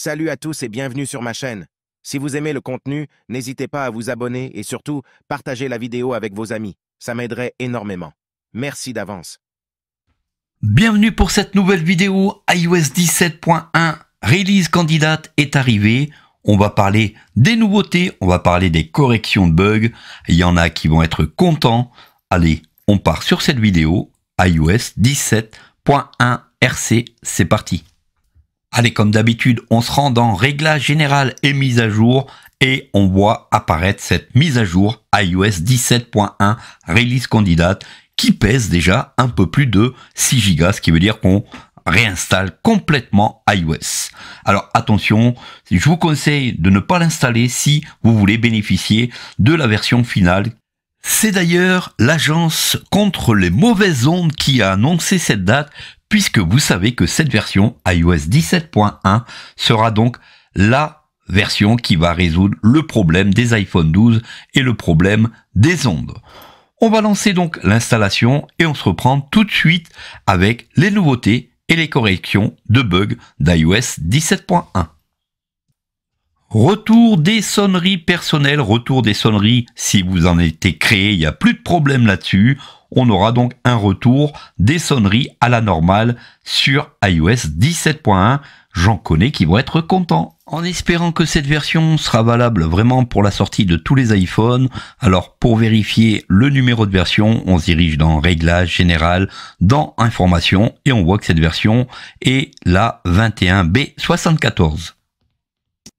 Salut à tous et bienvenue sur ma chaîne. Si vous aimez le contenu, n'hésitez pas à vous abonner et surtout, partagez la vidéo avec vos amis. Ça m'aiderait énormément. Merci d'avance. Bienvenue pour cette nouvelle vidéo. iOS 17.1 Release Candidate est arrivé. On va parler des nouveautés, on va parler des corrections de bugs. Il y en a qui vont être contents. Allez, on part sur cette vidéo. iOS 17.1 RC, c'est parti. Allez, comme d'habitude, on se rend dans Réglages général et mise à jour et on voit apparaître cette mise à jour iOS 17.1 Release Candidate qui pèse déjà un peu plus de 6 Go, ce qui veut dire qu'on réinstalle complètement iOS. Alors attention, je vous conseille de ne pas l'installer si vous voulez bénéficier de la version finale c'est d'ailleurs l'agence contre les mauvaises ondes qui a annoncé cette date puisque vous savez que cette version iOS 17.1 sera donc la version qui va résoudre le problème des iPhone 12 et le problème des ondes. On va lancer donc l'installation et on se reprend tout de suite avec les nouveautés et les corrections de bugs d'iOS 17.1. Retour des sonneries personnelles, retour des sonneries si vous en étiez créé, il n'y a plus de problème là-dessus. On aura donc un retour des sonneries à la normale sur iOS 17.1. J'en connais qui vont être contents. En espérant que cette version sera valable vraiment pour la sortie de tous les iPhones, alors pour vérifier le numéro de version, on se dirige dans Réglages général, dans Informations, et on voit que cette version est la 21B74.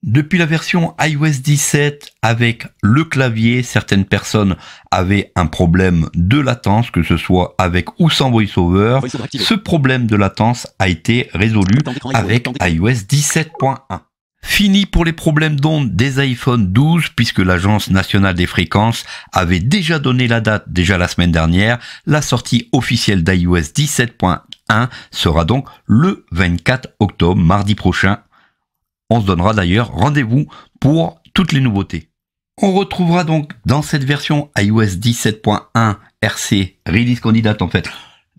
Depuis la version iOS 17 avec le clavier, certaines personnes avaient un problème de latence, que ce soit avec ou sans VoiceOver. ce problème de latence a été résolu avec iOS 17.1. Fini pour les problèmes d'ondes des iPhone 12 puisque l'Agence nationale des fréquences avait déjà donné la date déjà la semaine dernière. La sortie officielle d'iOS 17.1 sera donc le 24 octobre, mardi prochain on se donnera d'ailleurs rendez-vous pour toutes les nouveautés. On retrouvera donc dans cette version iOS 17.1 RC, Release Candidate en fait,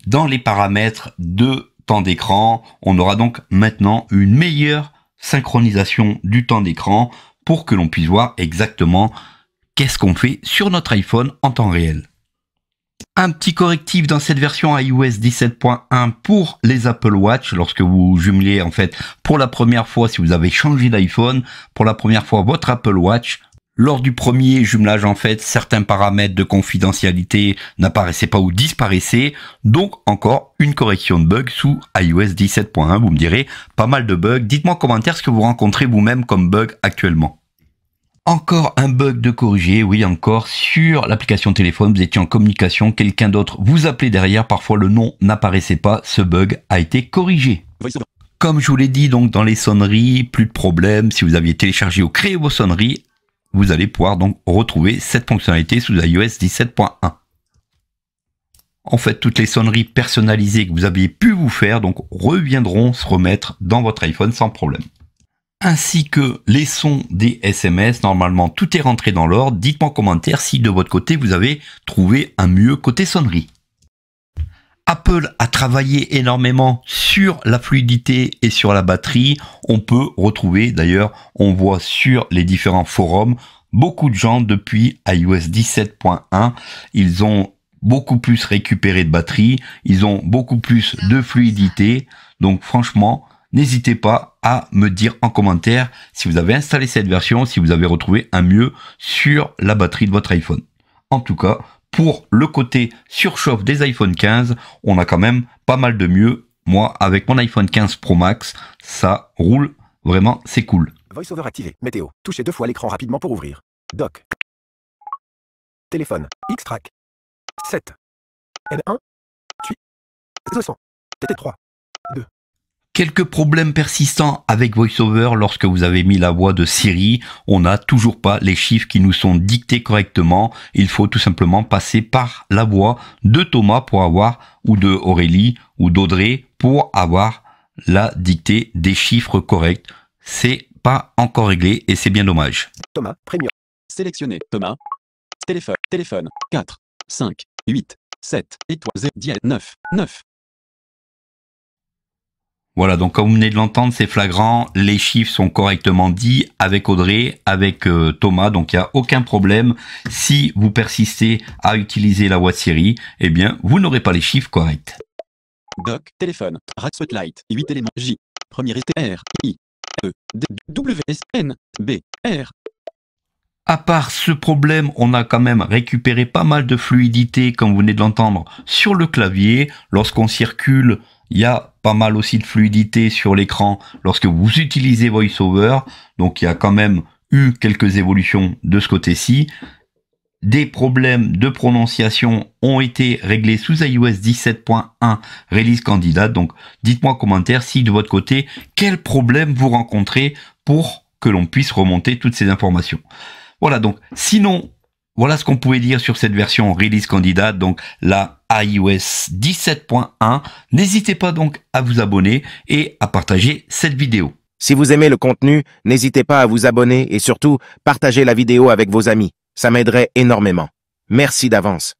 dans les paramètres de temps d'écran. On aura donc maintenant une meilleure synchronisation du temps d'écran pour que l'on puisse voir exactement qu'est-ce qu'on fait sur notre iPhone en temps réel un petit correctif dans cette version iOS 17.1 pour les Apple Watch lorsque vous jumeliez en fait pour la première fois si vous avez changé d'iPhone pour la première fois votre Apple Watch lors du premier jumelage en fait certains paramètres de confidentialité n'apparaissaient pas ou disparaissaient donc encore une correction de bug sous iOS 17.1 vous me direz pas mal de bugs dites-moi en commentaire ce que vous rencontrez vous-même comme bug actuellement encore un bug de corriger, oui encore, sur l'application téléphone, vous étiez en communication, quelqu'un d'autre vous appelait derrière, parfois le nom n'apparaissait pas, ce bug a été corrigé. Comme je vous l'ai dit donc dans les sonneries, plus de problème, si vous aviez téléchargé ou créé vos sonneries, vous allez pouvoir donc retrouver cette fonctionnalité sous iOS 17.1. En fait, toutes les sonneries personnalisées que vous aviez pu vous faire donc reviendront se remettre dans votre iPhone sans problème ainsi que les sons des SMS. Normalement, tout est rentré dans l'ordre. Dites-moi en commentaire si de votre côté vous avez trouvé un mieux côté sonnerie. Apple a travaillé énormément sur la fluidité et sur la batterie. On peut retrouver, d'ailleurs, on voit sur les différents forums, beaucoup de gens depuis iOS 17.1, ils ont beaucoup plus récupéré de batterie, ils ont beaucoup plus de fluidité. Donc franchement, n'hésitez pas à me dire en commentaire si vous avez installé cette version, si vous avez retrouvé un mieux sur la batterie de votre iPhone. En tout cas, pour le côté surchauffe des iPhone 15, on a quand même pas mal de mieux. Moi, avec mon iPhone 15 Pro Max, ça roule vraiment, c'est cool. VoiceOver activé, météo, touchez deux fois l'écran rapidement pour ouvrir. Doc. Téléphone, X-Track. 7. N1. 8. 200. TT3. 2 quelques problèmes persistants avec VoiceOver lorsque vous avez mis la voix de Siri. On n'a toujours pas les chiffres qui nous sont dictés correctement. Il faut tout simplement passer par la voix de Thomas pour avoir, ou de Aurélie, ou d'Audrey pour avoir la dictée des chiffres corrects. C'est pas encore réglé et c'est bien dommage. Thomas, premium. Sélectionné. Thomas. Téléphone. Téléphone. 4, 5, 8, 7, étoile 0, 10, 9, 9. Voilà, donc comme vous venez de l'entendre, c'est flagrant, les chiffres sont correctement dits avec Audrey, avec euh, Thomas, donc il n'y a aucun problème. Si vous persistez à utiliser la voix Siri, eh bien, vous n'aurez pas les chiffres corrects. Doc, téléphone, 8 éléments, J, premier R, I, E, W, S, N, B, R, à part ce problème, on a quand même récupéré pas mal de fluidité, comme vous venez de l'entendre, sur le clavier. Lorsqu'on circule il y a pas mal aussi de fluidité sur l'écran lorsque vous utilisez VoiceOver. Donc il y a quand même eu quelques évolutions de ce côté-ci. Des problèmes de prononciation ont été réglés sous iOS 17.1 Release Candidate. Donc dites-moi en commentaire si de votre côté, quel problème vous rencontrez pour que l'on puisse remonter toutes ces informations. Voilà donc, sinon, voilà ce qu'on pouvait dire sur cette version Release Candidate. Donc la iOS 17.1. N'hésitez pas donc à vous abonner et à partager cette vidéo. Si vous aimez le contenu, n'hésitez pas à vous abonner et surtout, partagez la vidéo avec vos amis. Ça m'aiderait énormément. Merci d'avance.